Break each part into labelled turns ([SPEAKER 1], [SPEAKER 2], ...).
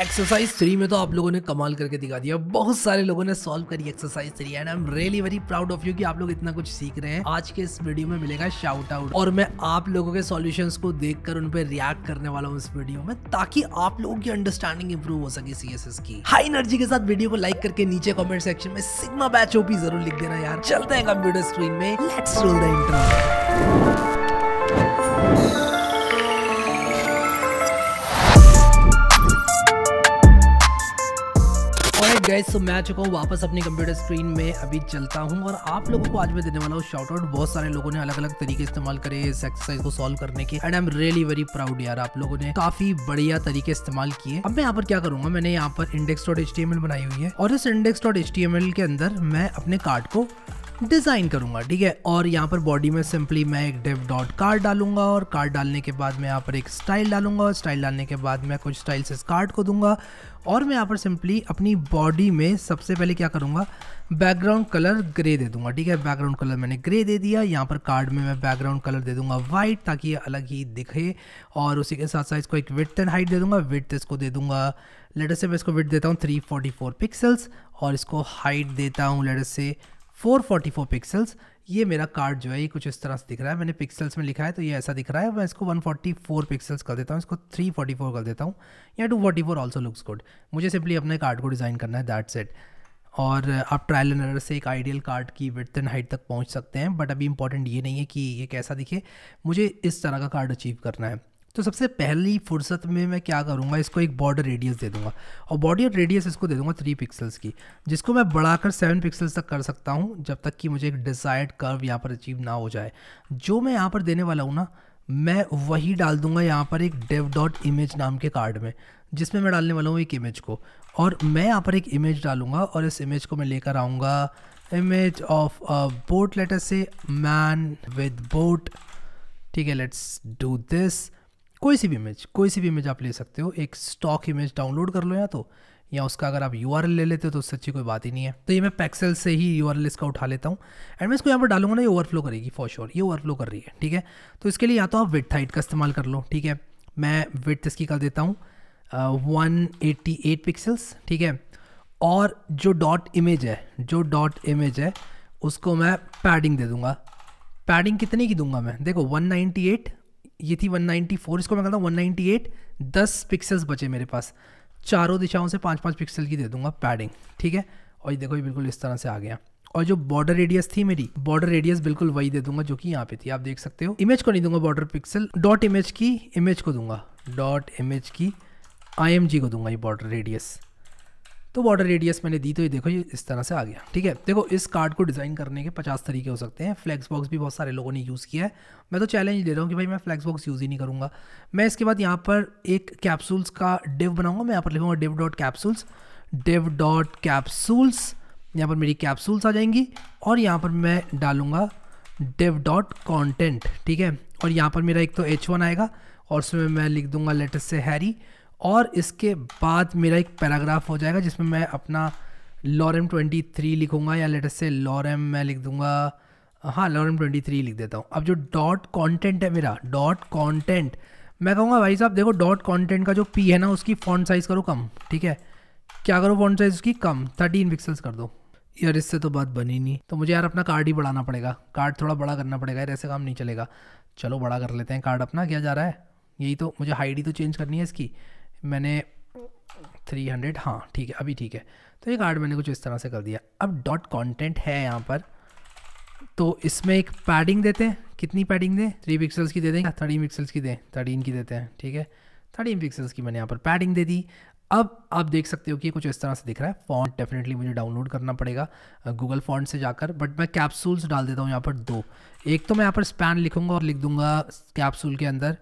[SPEAKER 1] exercise three में तो आप लोगों ने कमाल करके दिखा दिया बहुत सारे लोगों ने सॉल्व करी exercise three and I am really very proud of you कि आप लोग इतना कुछ सीख रहे हैं आज के इस वीडियो में मिलेगा शाउट आउट और मैं आप लोगों के सॉल्यूशंस को देखकर कर उन पर रिएक्ट करने वाला हूँ इस वीडियो में ताकि आप लोगों की अंडरस्टैंडिंग इंप्रूव हो सके सी की हाई एनर्जी के साथ वीडियो को लाइक करके नीचे कॉमेंट सेक्शन में सिग्मा बैच ओपी जरूर लिख देना यार चलते हैं कंप्यूटर स्क्रीन में let's roll the interview guys so मैं चुका हूँ वापस अपनी कंप्यूटर स्क्रीन में अभी चलता हूँ और आप लोगों को आज मैं देने वाला हूँ शॉर्ट आउट बहुत सारे लोगों ने अलग अलग तरीके इस्तेमाल करे इस एक्सरसाइज को सॉल्व करने के and I am really very proud यार आप लोगों ने काफी बढ़िया तरीके इस्तेमाल किए अब मैं यहाँ पर क्या करूंगा मैंने यहाँ पर इंडेक्स डॉट एच बनाई हुई है और इस इंडेक्स डॉट एच के अंदर मैं अपने कार्ड को डिज़ाइन करूँगा ठीक है और यहाँ पर बॉडी में सिंपली मैं एक डेव डॉट कार्ड डालूंगा और कार्ड डालने के बाद मैं यहाँ पर एक स्टाइल डालूंगा और स्टाइल डालने के बाद मैं कुछ स्टाइल्स इस कार्ड को दूंगा और मैं यहाँ पर सिंपली अपनी बॉडी में सबसे पहले क्या करूँगा बैकग्राउंड कलर ग्रे दे दूंगा ठीक है बैकग्राउंड कलर मैंने ग्रे दे दिया यहाँ पर कार्ड में मैं बैकग्राउंड कलर दे दूंगा वाइट ताकि ये अलग ही दिखे और उसी के साथ साथ इसको एक विथ एंड हाइट दे दूंगा विथ इसको दे दूंगा लेटर से मैं इसको विथ देता हूँ थ्री फोर्टी फोर पिक्सल्स और इसको हाइट देता हूँ लेटर से 444 पिक्सल्स ये मेरा कार्ड जो है ये कुछ इस तरह से दिख रहा है मैंने पिक्सल्स में लिखा है तो ये ऐसा दिख रहा है मैं इसको 144 पिक्सल्स कर देता हूँ इसको 344 कर देता हूँ या 244 ऑल्सो लुक्स गुड मुझे सिंपली अपने कार्ड को डिज़ाइन करना है दैट सेट और आप ट्रायल एंड एरर से एक आइडियल कार्ड की विथ एंड हाइट तक पहुँच सकते हैं बट अभी इंपॉर्टेंट ये नहीं है कि ये कैसा दिखे मुझे इस तरह का कार्ड अचीव करना है तो सबसे पहली फुर्सत में मैं क्या करूँगा इसको एक बॉर्डर रेडियस दे दूँगा और बॉर्डर रेडियस इसको दे दूँगा थ्री पिक्सल्स की जिसको मैं बढ़ाकर सेवन पिक्सल्स तक कर सकता हूँ जब तक कि मुझे एक डिजायर्ड कर्व यहाँ पर अचीव ना हो जाए जो मैं यहाँ पर देने वाला हूँ ना मैं वही डाल दूंगा यहाँ पर एक डेव डॉट इमेज नाम के कार्ड में जिसमें मैं डालने वाला हूँ एक इमेज को और मैं यहाँ पर एक इमेज डालूंगा और इस इमेज को मैं लेकर आऊँगा इमेज ऑफ बोट लेटर से मैन विद बोट ठीक है लेट्स डू दिस कोई सी भी इमेज कोई सी भी इमेज आप ले सकते हो एक स्टॉक इमेज डाउनलोड कर लो या तो या उसका अगर आप यू ले लेते हो तो सच्ची कोई बात ही नहीं है तो ये मैं पैक्सल से ही यू इसका उठा लेता हूँ एंड मैं इसको यहाँ पर डालूंगा ना ये ओवरफ्लो करेगी फॉर श्योर ये ओवरफ्लो कर रही है ठीक है तो इसके लिए या तो आप विथ हाइट का इस्तेमाल कर लो ठीक है मैं विथ इसकी कर देता हूँ वन एट्टी एट पिक्सल्स ठीक है और जो डॉट इमेज है जो डॉट इमेज है उसको मैं पैडिंग दे दूंगा पैडिंग कितने की दूंगा मैं देखो 198 ये थी 194 इसको मैं कहता हूँ 198 10 पिक्सल्स बचे मेरे पास चारों दिशाओं से पाँच पाँच पिक्सल की दे दूंगा पैडिंग ठीक है और ये देखो ये बिल्कुल इस तरह से आ गया और जो बॉर्डर रेडियस थी मेरी बॉर्डर रेडियस बिल्कुल वही दे दूंगा जो कि यहाँ पे थी आप देख सकते हो इमेज को नहीं दूंगा बॉर्डर पिक्सल डॉट इमेज की इमेज को दूंगा डॉट इमेज की आई को दूंगा ये बॉर्डर रेडियस तो बॉर्डर रेडियस मैंने दी तो ये देखो ये इस तरह से आ गया ठीक है देखो इस कार्ड को डिज़ाइन करने के पचास तरीके हो सकते हैं फ्लैक्स बॉक्स भी बहुत सारे लोगों ने यूज़ किया है मैं तो चैलेंज ले रहा हूँ कि भाई मैं फ्लैक्स बॉक्स यूज़ ही नहीं करूँगा मैं इसके बाद यहाँ पर एक कैप्सूल्स का डिव बनाऊँगा मैं यहाँ पर लिखूँगा div dot capsules div dot capsules यहाँ पर मेरी कैप्सूल्स आ जाएंगी और यहाँ पर मैं डालूँगा डिव डॉट कॉन्टेंट ठीक है और यहाँ पर मेरा एक तो एच वन आएगा और उसमें मैं लिख दूँगा लेटेस्ट से हैरी और इसके बाद मेरा एक पैराग्राफ हो जाएगा जिसमें मैं अपना लॉरम ट्वेंटी थ्री लिखूँगा या लेटर से लॉरम मैं लिख दूँगा हाँ लॉरम ट्वेंटी थ्री लिख देता हूँ अब जो डॉट कॉन्टेंट है मेरा डॉट कॉन्टेंट मैं कहूँगा भाई साहब देखो डॉट कॉन्टेंट का जो पी है ना उसकी फॉन्ट साइज़ करो कम ठीक है क्या करो फॉन्ट साइज़ उसकी कम थर्टीन पिक्सल्स कर दो यार इससे तो बात बनी नहीं तो मुझे यार अपना कार्ड ही बढ़ाना पड़ेगा कार्ड थोड़ा बड़ा करना पड़ेगा यार ऐसे काम नहीं चलेगा चलो बड़ा कर लेते हैं कार्ड अपना क्या जा रहा है यही तो मुझे हाइड ही तो चेंज करनी है इसकी मैंने थ्री हंड्रेड हाँ ठीक है अभी ठीक है तो ये कार्ड मैंने कुछ इस तरह से कर दिया अब डॉट कॉन्टेंट है यहाँ पर तो इसमें एक पैडिंग देते हैं कितनी पैडिंग दें थ्री पिक्सल्स की दे दें थर्टीन पिक्सल्स की दें थर्टीन की देते हैं ठीक है थर्टीन पिक्सल्स की मैंने यहाँ पर पैडिंग दे दी अब आप देख सकते हो कि कुछ इस तरह से दिख रहा है फॉन्ट डेफिनेटली मुझे डाउनलोड करना पड़ेगा गूगल फॉन्ट से जाकर बट मैं कैप्सूल्स डाल देता हूँ यहाँ पर दो एक तो मैं यहाँ पर स्पैन लिखूंगा और लिख दूंगा कैप्सूल के अंदर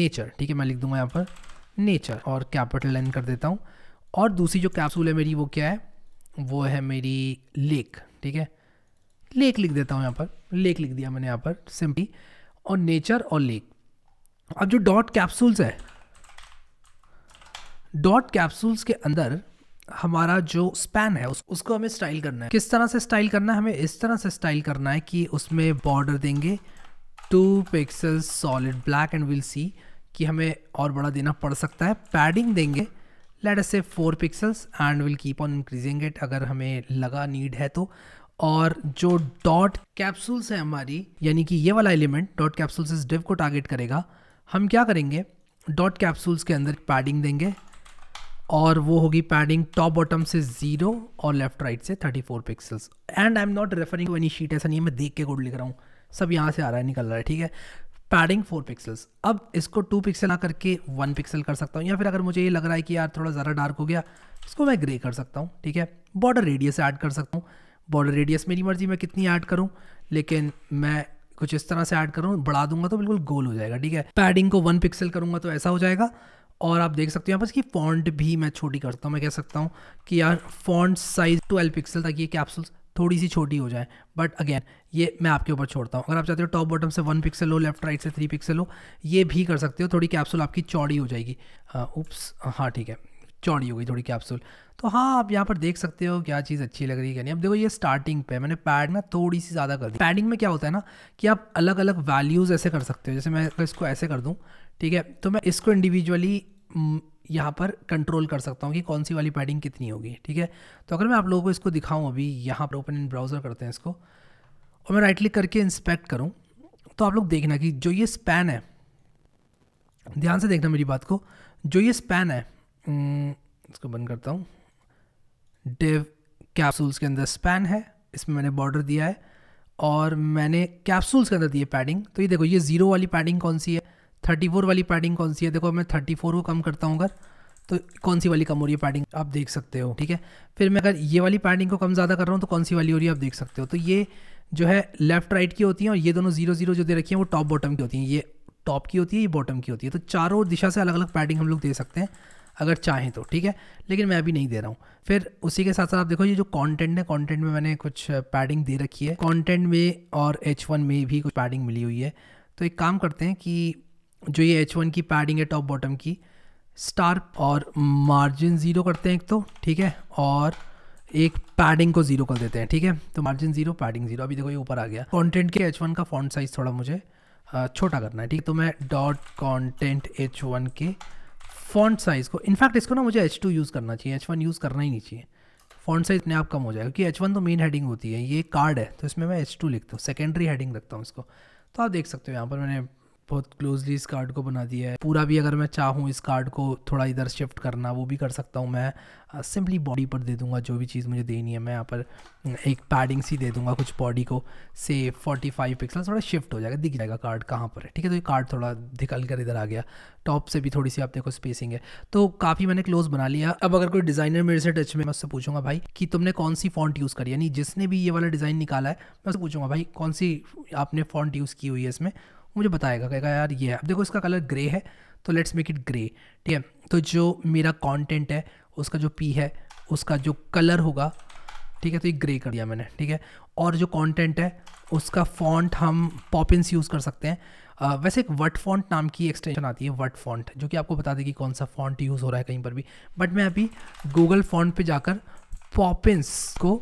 [SPEAKER 1] नेचर ठीक है मैं लिख दूंगा यहाँ पर नेचर और कैपिटल एन कर देता हूँ और दूसरी जो कैप्सूल है मेरी वो क्या है वो है मेरी लेक ठीक है लेक लिख देता हूँ यहाँ पर लेक लिख दिया मैंने यहाँ पर सिंपली और नेचर और लेक अब जो डॉट कैप्सूल्स है डॉट कैप्सूल्स के अंदर हमारा जो स्पैन है उस, उसको हमें स्टाइल करना है किस तरह से स्टाइल करना है हमें इस तरह से स्टाइल करना है कि उसमें बॉर्डर देंगे two pixel solid black and will see कि हमें और बड़ा देना पड़ सकता है पैडिंग देंगे let's say four pixels and will keep on increasing it अगर हमें लगा नीड है तो और जो डॉट कैप्सूल्स है हमारी यानी कि ये वाला एलिमेंट डॉट कैप्सूल्स इस डिव को टारगेट करेगा हम क्या करेंगे डॉट कैप्सूल्स के अंदर पैडिंग देंगे और वो होगी पैडिंग टॉप बॉटम से ज़ीरो और लेफ्ट राइट से thirty four pixels and I am not referring to any sheet ऐसा नहीं है मैं देख के कोड लिख रहा हूँ सब यहाँ से आ रहा है निकल रहा है ठीक है पैडिंग फोर पिक्सल्स अब इसको टू पिक्सल ना करके वन पिक्सल कर सकता हूँ या फिर अगर मुझे ये लग रहा है कि यार थोड़ा ज़्यादा डार्क हो गया इसको मैं ग्रे कर सकता हूँ ठीक है बॉर्डर रेडियस ऐड कर सकता हूँ बॉर्डर रेडियस मेरी मर्जी मैं कितनी ऐड करूँ लेकिन मैं कुछ इस तरह से ऐड करूँ बढ़ा दूंगा तो बिल्कुल गोल हो जाएगा ठीक है पैडिंग को वन पिक्सल करूँगा तो ऐसा हो जाएगा और आप देख सकते हो यहाँ पर इसकी फॉन्ट भी मैं छोटी करता हूँ मैं कह सकता हूँ कि यार फॉन्ट साइज ट्वेल्व पिक्सल तक ये कैप्सूल्स थोड़ी सी छोटी हो जाए बट अगेन ये मैं आपके ऊपर छोड़ता हूँ अगर आप चाहते हो टॉप बॉटम से वन पिक्सल हो लेफ्ट राइट से थ्री पिक्सल हो ये भी कर सकते हो थोड़ी कैप्सूल आपकी चौड़ी हो जाएगी हाँ उप्स हाँ ठीक है चौड़ी हो गई थोड़ी कैप्सूल तो हाँ आप यहाँ पर देख सकते हो क्या चीज़ अच्छी लग रही है क्या नहीं अब देखो ये स्टार्टिंग पे मैंने पैड ना थोड़ी सी ज़्यादा कर दी पैडिंग में क्या होता है ना कि आप अलग अलग वैल्यूज़ ऐसे कर सकते हो जैसे मैं इसको ऐसे कर दूँ ठीक है तो मैं इसको इंडिविजुअली यहाँ पर कंट्रोल कर सकता हूँ कि कौन सी वाली पैडिंग कितनी होगी ठीक है तो अगर मैं आप लोगों को इसको दिखाऊँ अभी यहाँ पर ओपन इन ब्राउज़र करते हैं इसको और मैं राइट क्लिक करके इंस्पेक्ट करूँ तो आप लोग देखना कि जो ये स्पैन है ध्यान से देखना मेरी बात को जो ये स्पैन है इसको बंद करता हूँ डेव कैप्सूल्स के अंदर स्पैन है इसमें मैंने बॉर्डर दिया है और मैंने कैप्सूल्स के अंदर दिए पैडिंग तो ये देखो ये ज़ीरो वाली पैडिंग कौन सी है थर्टी फोर वाली पैडिंग कौन सी है देखो मैं थर्टी फोर को कम करता हूँ अगर तो कौन सी वाली कम हो रही है पैडिंग आप देख सकते हो ठीक है फिर मैं अगर ये वाली पैडिंग को कम ज़्यादा कर रहा हूँ तो कौन सी वाली हो रही है आप देख सकते हो तो ये जो है लेफ्ट राइट की होती है और ये दोनों जीरो जीरो जो दे रखी है वो टॉप बॉटम की होती हैं ये टॉप की होती है ये बॉटम की होती है तो चारों दिशा से अलग अलग पैडिंग हम लोग दे सकते हैं अगर चाहें तो ठीक है लेकिन मैं अभी नहीं दे रहा हूँ फिर उसी के साथ साथ आप देखो ये जो कंटेंट है कंटेंट में मैंने कुछ पैडिंग दे रखी है कंटेंट में और एच वन में भी कुछ पैडिंग मिली हुई है तो एक काम करते हैं कि जो ये एच वन की पैडिंग है टॉप बॉटम की स्टार और मार्जिन ज़ीरो करते हैं एक तो ठीक है और एक पैडिंग को ज़ीरो कर देते हैं ठीक है तो मार्जिन ज़ीरो पैडिंग ज़ीरो अभी देखो ये ऊपर आ गया कंटेंट के एच वन का फॉन्ट साइज़ थोड़ा मुझे छोटा करना है ठीक तो मैं डॉट कॉन्टेंट एच वन के फॉन्ट साइज़ को इनफैक्ट इसको ना मुझे एच टू यूज़ करना चाहिए एच वन यूज़ करना ही नहीं चाहिए फॉन्ट साइज अपने आप कम हो जाएगा क्योंकि एच वन तो मेन हेडिंग होती है ये कार्ड है तो इसमें मैं एच टू लिखता हूँ सेकेंडरी हेडिंग रखता हूँ इसको तो आप देख सकते हो यहाँ पर मैंने बहुत क्लोजली इस कार्ड को बना दिया है पूरा भी अगर मैं चाहूँ इस कार्ड को थोड़ा इधर शिफ्ट करना वो भी कर सकता हूँ मैं सिंपली बॉडी पर दे दूँगा जो भी चीज़ मुझे देनी है मैं यहाँ पर एक पैडिंग सी दे दूँगा कुछ बॉडी को से 45 पिक्सल थोड़ा शिफ्ट हो जाएगा दिख जाएगा कार्ड कहाँ पर है ठीक है तो ये कार्ड थोड़ा निकल कर इधर आ गया टॉप से भी थोड़ी सी आप देखो स्पेसिंग है तो काफ़ी मैंने क्लोज बना लिया अब अगर कोई डिज़ाइनर मेरे से टच में मैं उससे पूछूंगा भाई कि तुमने कौन सी फॉन्ट यूज़ करी यानी जिसने भी ये वाला डिज़ाइन निकाला है मैं उससे पूछूंगा भाई कौन सी आपने फॉन्ट यूज़ की हुई है इसमें मुझे बताएगा कहेगा यार ये है अब देखो इसका कलर ग्रे है तो लेट्स मेक इट ग्रे ठीक है तो जो मेरा कॉन्टेंट है उसका जो पी है उसका जो कलर होगा ठीक है तो ये ग्रे कर दिया मैंने ठीक है और जो कंटेंट है उसका फॉन्ट हम पॉपिंस यूज़ कर सकते हैं आ, वैसे एक वट फॉन्ट नाम की एक्सटेंशन आती है वट फॉन्ट जो कि आपको बता देगी कौन सा फॉन्ट यूज़ हो रहा है कहीं पर भी बट मैं अभी गूगल फॉन्ट पे जाकर पॉपिंस को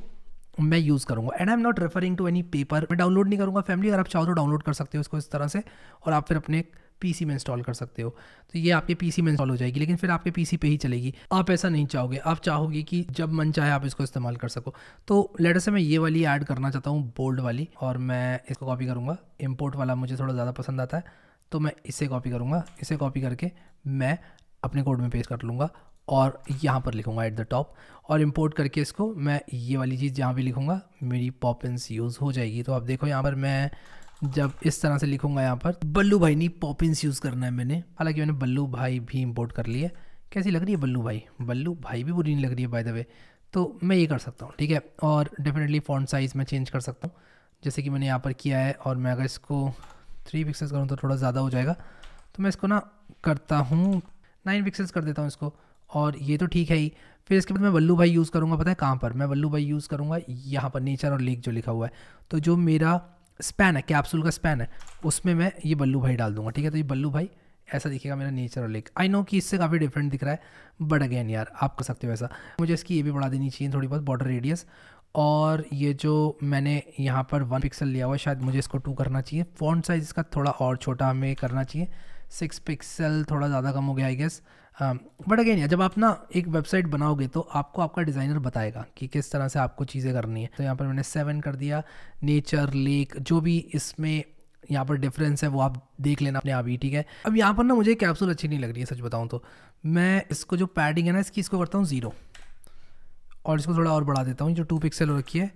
[SPEAKER 1] मैं यूज़ करूँगा and I am not referring to any paper मैं डाउनलोड नहीं करूँगा फैमिली अगर आप चाहो तो डाउनलोड कर सकते हो इसको इस तरह से और आप फिर अपने पीसी में इंस्टॉल कर सकते हो तो ये आपके पीसी में इंस्टॉल हो जाएगी लेकिन फिर आपके पीसी पे ही चलेगी आप ऐसा नहीं चाहोगे आप चाहोगे कि जब मन चाहे आप इसको इस्तेमाल कर सको तो लेटर से मैं ये वाली ऐड करना चाहता हूँ बोल्ड वाली और मैं इसको कॉपी करूँगा इम्पोर्ट वाला मुझे थोड़ा ज़्यादा पसंद आता है तो मैं इसे कॉपी करूँगा इसे कॉपी करके मैं अपने कोड में पेश कर लूँगा और यहाँ पर लिखूँगा एट द टॉप और इम्पोर्ट करके इसको मैं ये वाली चीज़ जहाँ भी लिखूँगा मेरी पॉपिन्स यूज़ हो जाएगी तो आप देखो यहाँ पर मैं जब इस तरह से लिखूँगा यहाँ पर बल्लू भाई नहीं पॉपिन्स यूज़ करना है मैंने हालाँकि मैंने बल्लू भाई भी इम्पोर्ट कर लिया कैसी लग रही है बल्लू भाई बल्लू भाई भी बुरी नहीं लग रही है बाय द वे तो मैं ये कर सकता हूँ ठीक है और डेफिनेटली फ़ॉन्ट साइज़ मैं चेंज कर सकता हूँ जैसे कि मैंने यहाँ पर किया है और मैं अगर इसको थ्री पिक्सल्स करूँ तो थोड़ा ज़्यादा हो जाएगा तो मैं इसको ना करता हूँ नाइन पिक्सल्स कर देता हूँ इसको और ये तो ठीक है ही फिर इसके बाद मैं वल्लू भाई यूज़ करूँगा पता है कहाँ पर मैं वल्लू भाई यूज़ करूँगा यहाँ पर नेचर और लेक जो लिखा हुआ है तो जो मेरा स्पैन है कैप्सूल का स्पैन है उसमें मैं ये बल्लू भाई डाल दूंगा ठीक है तो ये बल्लू भाई ऐसा दिखेगा मेरा नेचर और लेक आई नो कि इससे काफ़ी डिफरेंट दिख रहा है बट अगेन यार आप कर सकते हो ऐसा मुझे इसकी ये भी बढ़ा देनी चाहिए थोड़ी बहुत बॉर्डर रेडियस और ये जो मैंने यहाँ पर वन पिक्सल लिया हुआ शायद मुझे इसको टू करना चाहिए फ़ॉन्ट साइज़ इसका थोड़ा और छोटा हमें करना चाहिए सिक्स पिक्सल थोड़ा ज़्यादा कम हो गया आई गेस बट अगेन जब आप ना एक वेबसाइट बनाओगे तो आपको आपका डिज़ाइनर बताएगा कि किस तरह से आपको चीज़ें करनी है तो यहाँ पर मैंने सेवन कर दिया नेचर लेक जो भी इसमें यहाँ पर डिफरेंस है वो आप देख लेना अपने आप ही ठीक है अब यहाँ पर ना मुझे कैप्सूल अच्छी नहीं लग रही है सच बताऊँ तो मैं इसको जो पैडिंग है ना इसकी इसको करता हूँ ज़ीरो और इसको थोड़ा और बढ़ा देता हूँ जो टू पिक्सल रखी है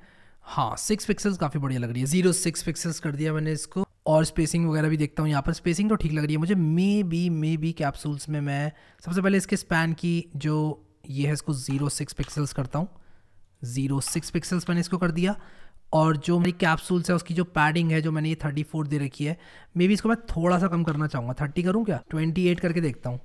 [SPEAKER 1] हाँ सिक्स पिक्सल्स काफ़ी बढ़िया लग रही है जीरो सिक्स पिक्सल्स कर दिया मैंने इसको और स्पेसिंग वगैरह भी देखता हूँ यहाँ पर स्पेसिंग तो ठीक लग रही है मुझे maybe maybe capsules में मैं सबसे पहले इसके स्पैन की जो ये है इसको ज़ीरो सिक्स पिक्सल्स करता हूँ ज़ीरो सिक्स पिक्सल्स मैंने इसको कर दिया और जो मेरी कैप्सूल्स है उसकी जो पैडिंग है जो मैंने ये थर्टी फोर दे रखी है मे बी इसको मैं थोड़ा सा कम करना चाहूँगा थर्टी करूँ क्या ट्वेंटी एट करके देखता हूँ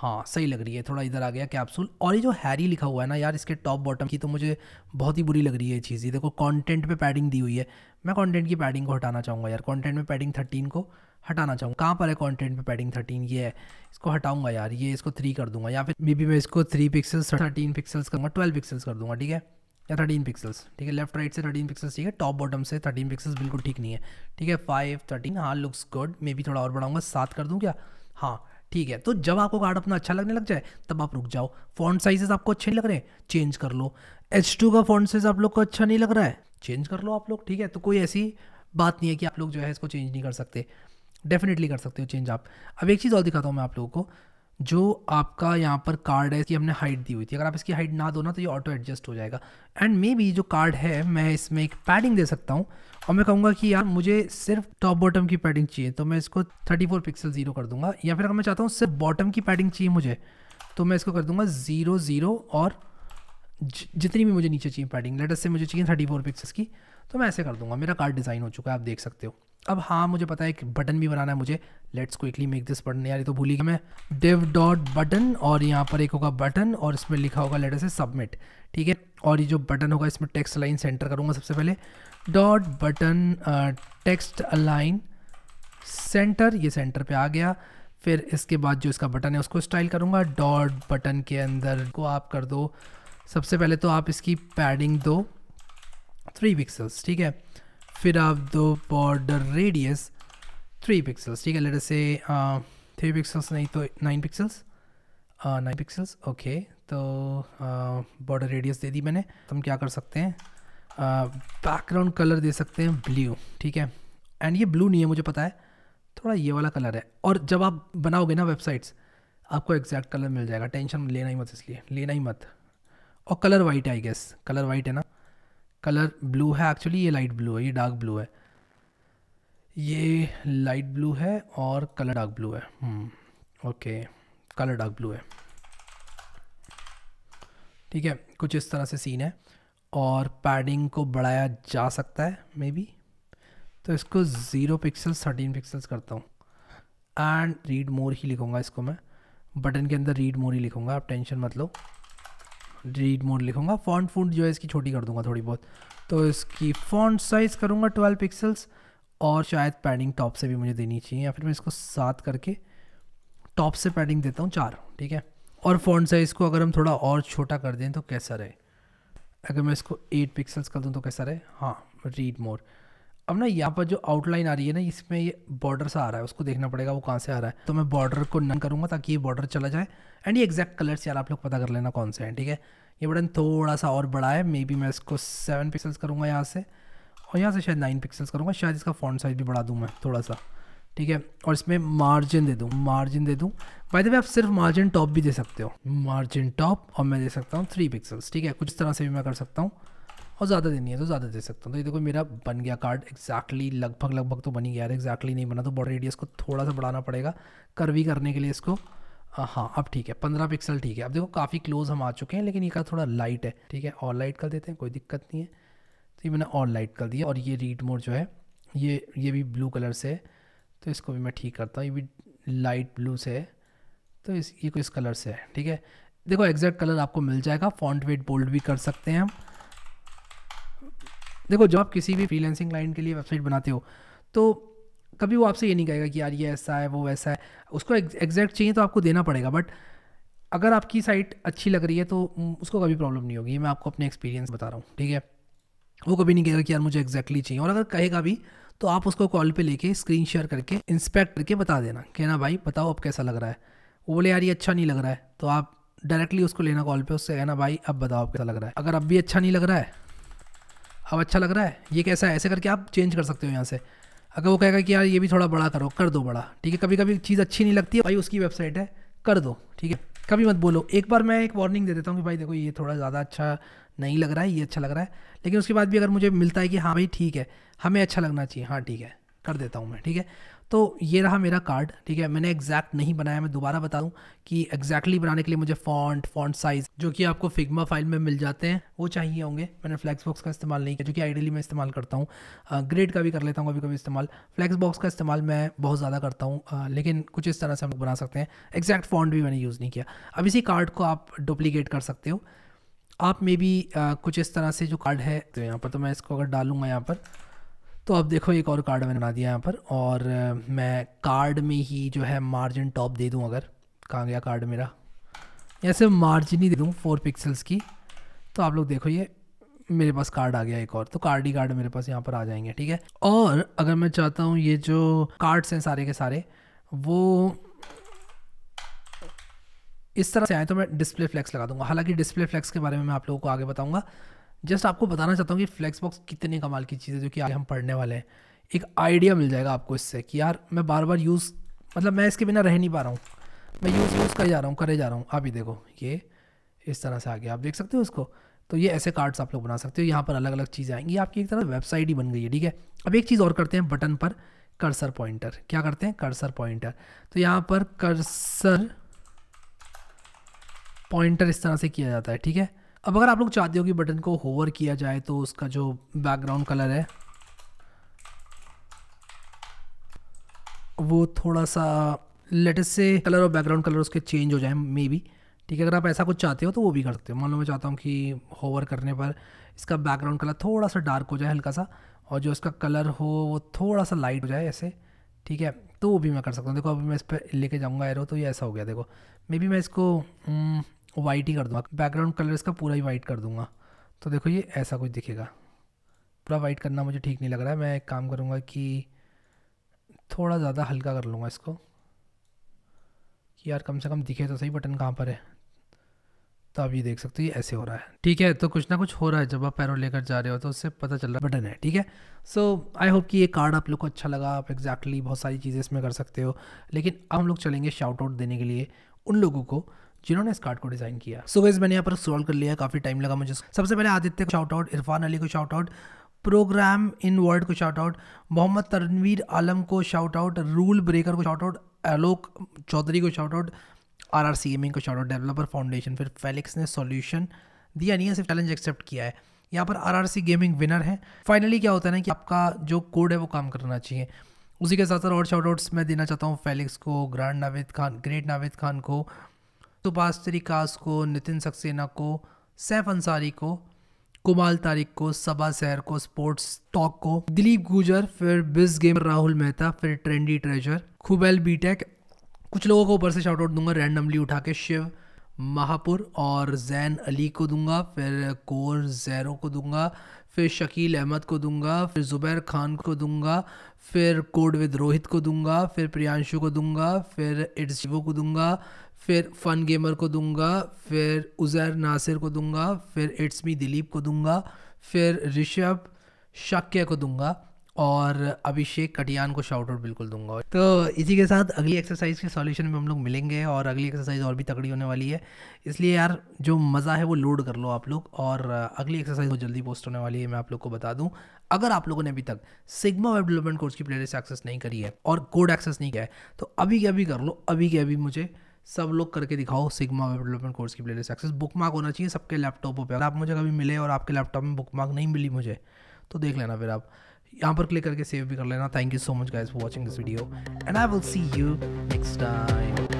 [SPEAKER 1] हाँ सही लग रही है थोड़ा इधर आ गया कैप्सूल और ये जो हैरी लिखा हुआ है ना यार इसके टॉप बॉटम की तो मुझे बहुत ही बुरी लग रही है ये चीज़ ये देखो कंटेंट पे पैडिंग दी हुई है मैं कंटेंट की पैडिंग को हटाना चाहूँगा यार कंटेंट में पैडिंग थर्टीन को हटाना चाहूँगा कहाँ पर है कंटेंट पे पैडिंग थर्टीन ये है इसको हटाऊंगा यार ये इसको थ्री कर दूंगा या फिर मे बी मैं इसको थ्री पिक्सल्स थर्टीन पिक्सल्स करूँगा ट्वेल्व पिक्सल्स कर दूंगा ठीक है या थर्टीन पिक्सल्स ठीक है लेफ्ट राइट से थर्टीन पिक्सल्स ठीक है टॉप बॉटम से थर्टीन पिक्सल्स बिल्कुल ठीक नहीं है ठीक है फाइव थर्टीन हाँ लुक्स गुड मे बी थोड़ा और बढ़ाऊंगा सात कर दूँ क्या हाँ ठीक है तो जब आपको कार्ड अपना अच्छा लगने लग जाए तब आप रुक जाओ फॉन्ट साइजेस आपको अच्छे लग रहे हैं चेंज कर लो एच टू का फॉन्ट साइज आप लोग को अच्छा नहीं लग रहा है चेंज कर लो आप लोग ठीक है तो कोई ऐसी बात नहीं है कि आप लोग जो है इसको चेंज नहीं कर सकते डेफिनेटली कर सकते हो चेंज आप अब एक चीज़ और दिखाता हूँ मैं आप लोगों को जो आपका यहाँ पर कार्ड है इसकी हमने हाइट दी हुई थी अगर आप इसकी हाइट ना दो ना तो ये ऑटो एडजस्ट हो जाएगा एंड मे बी जो कार्ड है मैं इसमें एक पैडिंग दे सकता हूँ और मैं कहूँगा कि यार मुझे सिर्फ टॉप बॉटम की पैडिंग चाहिए तो मैं इसको 34 पिक्सल ज़ीरो कर दूँगा या फिर अगर मैं चाहता हूँ सिर्फ बॉटम की पैडिंग चाहिए मुझे तो मैं इसको कर दूँगा ज़ीरो ज़ीरो और जितनी भी मुझे नीचे चाहिए पैडिंग लेटेस्ट से मुझे चाहिए थर्टी फोर पिक्सल्स की तो मैं ऐसे कर दूंगा मेरा कार्ड डिज़ाइन हो चुका है आप देख सकते हो अब हाँ मुझे पता है एक बटन भी बनाना है मुझे let's quickly make this button यार ये तो भूली गया मैं डिव डॉट बटन और यहाँ पर एक होगा बटन और इसमें लिखा होगा लेटर से सबमिट ठीक है और ये जो बटन होगा इसमें टेक्स्ट लाइन सेंटर करूँगा सबसे पहले dot button text line centre ये सेंटर पे आ गया फिर इसके बाद जो इसका बटन है उसको स्टाइल करूँगा डॉट बटन के अंदर को आप कर दो सबसे पहले तो आप इसकी पैडिंग दो थ्री पिक्सल्स ठीक है फिर आप दो बॉर्डर रेडियस थ्री पिक्सल्स ठीक है लेटर से थ्री पिक्सल्स नहीं तो nine pixels nine pixels okay तो बॉर्डर uh, रेडियस दे दी मैंने हम क्या कर सकते हैं बैकग्राउंड uh, कलर दे सकते हैं ब्लू ठीक है एंड ये ब्लू नहीं है मुझे पता है थोड़ा ये वाला कलर है और जब आप बनाओगे ना वेबसाइट्स आपको एग्जैक्ट कलर मिल जाएगा टेंशन लेना ही मत इसलिए लेना ही मत और कलर वाइट है आई गेस कलर वाइट है ना कलर ब्लू है एक्चुअली ये लाइट ब्लू है ये डार्क ब्लू है ये लाइट ब्लू है और कलर डार्क ब्लू है ओके कलर डार्क ब्लू है ठीक है कुछ इस तरह से सीन है और पैडिंग को बढ़ाया जा सकता है मे बी तो इसको ज़ीरो पिक्सल्स थर्टीन पिक्सल्स करता हूँ एंड रीड मोर ही लिखूँगा इसको मैं बटन के अंदर रीड मोर ही लिखूँगा आप टेंशन मत लो रीड मोड लिखूँगा फॉन्ट फूड जो है इसकी छोटी कर दूंगा थोड़ी बहुत तो इसकी फॉन्ट साइज़ करूँगा ट्वेल्व पिक्सल्स और शायद पैडिंग टॉप से भी मुझे देनी चाहिए या फिर मैं इसको सात करके टॉप से पैडिंग देता हूँ चार ठीक है और फॉन्ट साइज़ को अगर हम थोड़ा और छोटा कर दें तो कैसा रहे अगर मैं इसको एट पिक्सल्स कर दूँ तो कैसा रहे हाँ रीड मोड अब ना यहाँ पर जो आउटलाइन आ रही है ना इसमें ये बॉर्डर सा आ रहा है उसको देखना पड़ेगा वो कहाँ से आ रहा है तो मैं बॉर्डर को नन करूँगा ताकि ये बॉर्डर चला जाए एंड ये एग्जैक्ट कलर्स यार आप लोग पता कर लेना कौन से हैं ठीक है ये बटन थोड़ा सा और बड़ा है मे बी मैं इसको सेवन पिक्सल्स करूँगा यहाँ से और यहाँ से शायद नाइन पिक्सल्स करूँगा शायद इसका फॉन्ट साइज़ भी बढ़ा दूँ मैं थोड़ा सा ठीक है और इसमें मार्जिन दे दूँ मार्जिन दे दूँ बाय द वे आप सिर्फ मार्जिन टॉप भी दे सकते हो मार्जिन टॉप और मैं दे सकता हूँ थ्री पिक्सल्स ठीक है कुछ तरह से भी मैं कर सकता हूँ और ज़्यादा देनी है तो ज़्यादा दे सकता हूँ तो ये देखो मेरा बन गया कार्ड एक्जैक्टली लगभग लगभग तो बन ही गया है एक्जैक्टली नहीं बना तो बॉर्डर रेडियस को थोड़ा सा बढ़ाना पड़ेगा कर्वी करने के लिए इसको हाँ अब ठीक है पंद्रह पिक्सल ठीक है अब देखो काफ़ी क्लोज हम आ चुके हैं लेकिन ये का थोड़ा लाइट है ठीक है और लाइट कर देते हैं कोई दिक्कत नहीं है तो ये मैंने और लाइट कर दिया और ये रीड मोड जो है ये ये भी ब्लू कलर से है तो इसको भी मैं ठीक करता हूँ ये भी लाइट ब्लू से है तो इस ये कोई इस कलर से है ठीक है देखो एग्जैक्ट कलर आपको मिल जाएगा फॉन्ट वेट बोल्ड भी कर सकते हैं हम देखो जब आप किसी भी फ्रीलैंसिंग क्लाइंट के लिए वेबसाइट बनाते हो तो कभी वो आपसे ये नहीं कहेगा कि यार ये ऐसा है वो वैसा है उसको एग्जैक्ट चाहिए तो आपको देना पड़ेगा बट अगर आपकी साइट अच्छी लग रही है तो उसको कभी प्रॉब्लम नहीं होगी मैं आपको अपने एक्सपीरियंस बता रहा हूँ ठीक है वो कभी नहीं कहेगा कि यार मुझे एग्जैक्टली चाहिए और अगर कहेगा भी तो आप उसको कॉल पे लेके स्क्रीन शेयर करके इंस्पेक्ट करके बता देना कहना भाई बताओ अब कैसा लग रहा है वो बोले यार ये अच्छा नहीं लग रहा है तो आप डायरेक्टली उसको लेना कॉल पे उससे कहना भाई अब बताओ अब कैसा लग रहा है अगर अब भी अच्छा नहीं लग रहा है अब अच्छा लग रहा है ये कैसा है ऐसे करके आप चेंज कर सकते हो यहाँ से अगर वो कहेगा कि यार ये भी थोड़ा बड़ा करो कर दो बड़ा ठीक है कभी कभी चीज़ अच्छी नहीं लगती है भाई उसकी वेबसाइट है कर दो ठीक है कभी मत बोलो एक बार मैं एक वार्निंग दे देता हूँ कि भाई देखो ये थोड़ा ज़्यादा अच्छा नहीं लग रहा है ये अच्छा लग रहा है लेकिन उसके बाद भी अगर मुझे मिलता है कि हाँ भाई ठीक है हमें अच्छा लगना चाहिए हाँ ठीक है कर देता हूँ मैं ठीक है तो ये रहा मेरा कार्ड ठीक है मैंने एग्जैक्ट नहीं बनाया मैं दोबारा बता दूँ कि एग्जैक्टली बनाने के लिए मुझे फॉन्ट फॉन्ट साइज़ जो कि आपको फिग्मा फाइल में मिल जाते हैं वो चाहिए होंगे मैंने फ्लैक्स बॉक्स का इस्तेमाल नहीं किया जो कि आइडियली मैं इस्तेमाल करता हूँ ग्रेड का भी कर लेता हूँ कभी कभी इस्तेमाल फ्लैक्स बॉक्स का इस्तेमाल मैं बहुत ज़्यादा करता हूँ लेकिन कुछ इस तरह से हम बना सकते हैं एग्जैक्ट फॉन्ट भी मैंने यूज़ नहीं किया अब इसी कार्ड को आप डुप्लीकेट कर सकते हो आप मे बी कुछ इस तरह से जो कार्ड है तो यहाँ पर तो मैं इसको अगर डालूँगा यहाँ पर तो अब देखो एक और कार्ड मैंने बना दिया यहाँ पर और मैं कार्ड में ही जो है मार्जिन टॉप दे दूँ अगर कहाँ गया कार्ड मेरा या सिर्फ मार्जिन ही दे दूँ फोर पिक्सल्स की तो आप लोग देखो ये मेरे पास कार्ड आ गया एक और तो कार्ड ही कार्ड मेरे पास यहाँ पर आ जाएंगे ठीक है और अगर मैं चाहता हूँ ये जो कार्ड्स हैं सारे के सारे वो इस तरह से आए तो मैं डिस्प्ले फ्लैक्स लगा दूंगा हालांकि डिस्प्ले फ्लैक्स के बारे में मैं आप लोगों को आगे बताऊंगा जस्ट आपको बताना चाहता हूँ कि फ्लैक्स बॉक्स कितनी कमाल की चीज़ है जो कि आज हम पढ़ने वाले हैं एक आइडिया मिल जाएगा आपको इससे कि यार मैं बार बार यूज़ मतलब मैं इसके बिना रह नहीं पा रहा हूँ मैं यूज़ यूज़ कर जा रहा हूँ करे जा रहा हूँ आप ही देखो ये इस तरह से आ गया आप देख सकते हो उसको तो ये ऐसे कार्ड्स आप लोग बना सकते हो यहाँ पर अलग अलग चीज़ें आएंगी आपकी एक तरह वेबसाइट ही बन गई है ठीक है अब एक चीज़ और करते हैं बटन पर कर्सर पॉइंटर क्या करते हैं कर्सर पॉइंटर तो यहाँ पर कर्सर पॉइंटर इस तरह से किया जाता है ठीक है अब अगर आप लोग चाहते हो कि बटन को होवर किया जाए तो उसका जो बैकग्राउंड कलर है वो थोड़ा सा लेटेस्ट से कलर और बैकग्राउंड कलर उसके चेंज हो जाए मे बी ठीक है अगर आप ऐसा कुछ चाहते हो तो वो भी कर सकते हो मान लो मैं चाहता हूँ कि होवर करने पर इसका बैकग्राउंड कलर थोड़ा सा डार्क हो जाए हल्का सा और जो इसका कलर हो वो थोड़ा सा लाइट हो जाए ऐसे ठीक है तो वो भी मैं कर सकता हूँ देखो अभी मैं इस पर लेके जाऊँगा एरो तो ये ऐसा हो गया देखो मे बी मैं इसको हम्म, वाइट ही कर दूंगा बैकग्राउंड कलर इसका पूरा ही वाइट कर दूंगा तो देखो ये ऐसा कुछ दिखेगा पूरा वाइट करना मुझे ठीक नहीं लग रहा है मैं एक काम करूँगा कि थोड़ा ज़्यादा हल्का कर लूँगा इसको कि यार कम से कम दिखे तो सही बटन कहाँ पर है तो आप ये देख सकते हो ये ऐसे हो रहा है ठीक है तो कुछ ना कुछ हो रहा है जब आप पैरों लेकर जा रहे हो तो उससे पता चल रहा है बटन है ठीक है सो आई होप कि ये कार्ड आप लोग को अच्छा लगा आप एग्जैक्टली exactly बहुत सारी चीज़ें इसमें कर सकते हो लेकिन अब हम लोग चलेंगे शाउट आउट देने के लिए उन लोगों को जिन्होंने इस कार्ड को डिज़ाइन किया सो so, मैंने यहाँ पर सॉल्व कर लिया काफ़ी टाइम लगा मुझे सबसे पहले आदित्य को शाउट आउट इरफान अली को shout out program in world को शाउट आउट मोहम्मद तनवीर आलम को शाउट आउट रूल ब्रेकर को शाउट आउट आलोक चौधरी को shout out R R C M को शाउट आउट डेवलपर फाउंडेशन फिर फेलिक्स ने सोल्यूशन दिया नहीं है सिर्फ चैलेंज एक्सेप्ट किया है यहाँ पर R R C gaming winner है फाइनली क्या होता है ना कि आपका जो कोड है वो काम करना चाहिए उसी के साथ साथ और शॉर्ट आउट्स मैं देना चाहता हूँ फेलिक्स को ग्रैंड नावेद खान ग्रेट नावेद खान को तुबास कास को नितिन सक्सेना को सैफ अंसारी को कुमाल तारिक को सबा सैर को स्पोर्ट्स टॉक को दिलीप गुजर फिर बिज गेम राहुल मेहता फिर ट्रेंडी ट्रेजर खुबैल बीटेक कुछ लोगों को ऊपर से शॉर्ट आउट दूंगा रैंडमली उठा के शिव महापुर और जैन अली को दूंगा फिर कोर जैरो को दूंगा फिर शकील अहमद को दूंगा फिर ज़ुबैर खान को दूंगा फिर कोड विद रोहित को दूंगा फिर प्रियांशु को दूंगा फिर इट्स को दूंगा फिर फ़न गेमर को दूंगा फिर उज़ैर नासिर को दूंगा फिर इट्स मी दिलीप को दूंगा फिर ऋषभ शाक्य को दूंगा और अभिषेक कटियान को शाउट आउट बिल्कुल दूंगा तो इसी के साथ अगली एक्सरसाइज के सॉल्यूशन में हम लोग मिलेंगे और अगली एक्सरसाइज और भी तगड़ी होने वाली है इसलिए यार जो मज़ा है वो लोड कर लो आप लोग और अगली एक्सरसाइज वो जल्दी पोस्ट होने वाली है मैं आप लोग को बता दूं अगर आप लोगों ने अभी तक सिग्मा वेब डेवलपमेंट कोर्स की प्लेलिस्ट एक्सेस नहीं करी है और कोड एक्सेस नहीं किया है तो अभी के अभी कर लो अभी के अभी मुझे सब लोग करके दिखाओ सिग्मा वेब डेवलपमेंट कोर्स की प्लेलिस्ट एक्सेस बुक मार्क होना चाहिए सबके लैपटॉपों पे अगर आप मुझे कभी मिले और आपके लैपटॉप में बुक मार्क नहीं मिली मुझे तो देख लेना फिर आप यहाँ पर क्लिक करके सेव भी कर लेना thank you so much guys for watching this video and I will see you next time